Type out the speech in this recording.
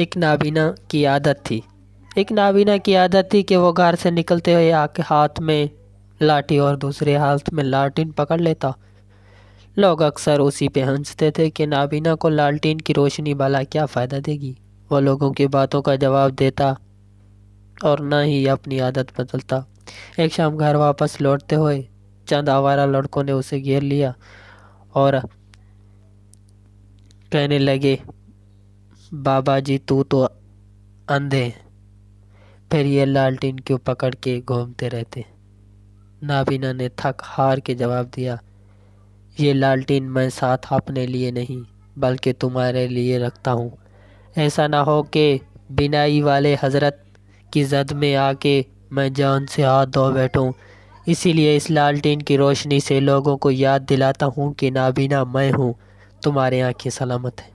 एक नाबीना की आदत थी एक नाबीना की आदत थी कि वो घर से निकलते हुए आके हाथ में लाठी और दूसरे हाथ में लालटीन पकड़ लेता लोग अक्सर उसी पे हंसते थे कि नाबीना को लालटीन की रोशनी भला क्या फ़ायदा देगी वो लोगों की बातों का जवाब देता और ना ही अपनी आदत बदलता एक शाम घर वापस लौटते हुए चंद आवारा लड़कों ने उसे घेर लिया और कहने लगे बाबा जी तू तो अंधे फिर ये लालटीन क्यों पकड़ के घूमते रहते नाबीना ने थक हार के जवाब दिया ये लालटीन मैं साथ अपने लिए नहीं बल्कि तुम्हारे लिए रखता हूँ ऐसा ना हो कि बिनाई वाले हजरत की जद में आके मैं जान से हाथ धो बैठूँ इसीलिए इस लालटीन की रोशनी से लोगों को याद दिलाता हूँ कि नाबीना मैं हूँ तुम्हारे आँखें सलामत हैं